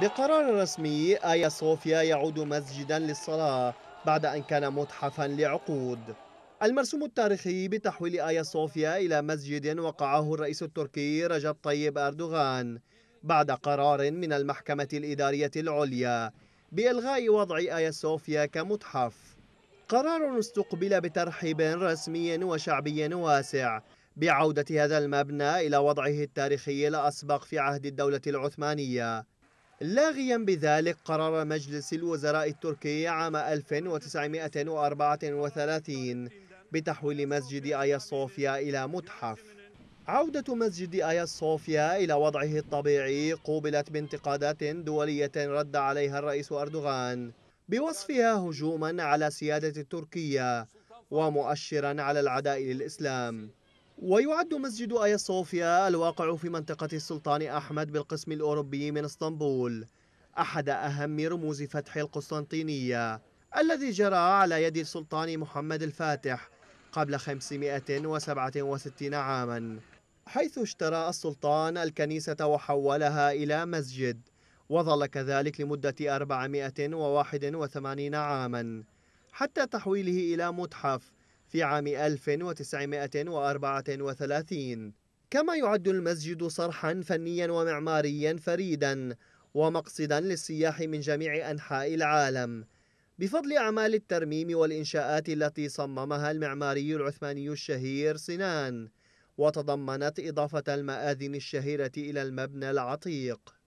بقرار رسمي آيا صوفيا يعود مسجدا للصلاة بعد أن كان متحفا لعقود المرسوم التاريخي بتحويل آيا صوفيا إلى مسجد وقعه الرئيس التركي رجب طيب أردوغان بعد قرار من المحكمة الإدارية العليا بإلغاء وضع آيا صوفيا كمتحف قرار استقبل بترحيب رسمي وشعبي واسع بعودة هذا المبنى إلى وضعه التاريخي الأسبق في عهد الدولة العثمانية لاغيا بذلك قرار مجلس الوزراء التركي عام 1934 بتحويل مسجد آيا صوفيا إلى متحف عودة مسجد آيا صوفيا إلى وضعه الطبيعي قوبلت بانتقادات دولية رد عليها الرئيس أردوغان بوصفها هجوما على سيادة تركيا ومؤشرا على العداء للإسلام ويعد مسجد آيا صوفيا الواقع في منطقة السلطان أحمد بالقسم الأوروبي من اسطنبول أحد أهم رموز فتح القسطنطينية الذي جرى على يد السلطان محمد الفاتح قبل 567 عاما حيث اشترى السلطان الكنيسة وحولها إلى مسجد وظل كذلك لمدة 481 عاما حتى تحويله إلى متحف في عام 1934 كما يعد المسجد صرحا فنيا ومعماريا فريدا ومقصدا للسياح من جميع أنحاء العالم بفضل أعمال الترميم والإنشاءات التي صممها المعماري العثماني الشهير سنان وتضمنت إضافة المآذن الشهيرة إلى المبنى العتيق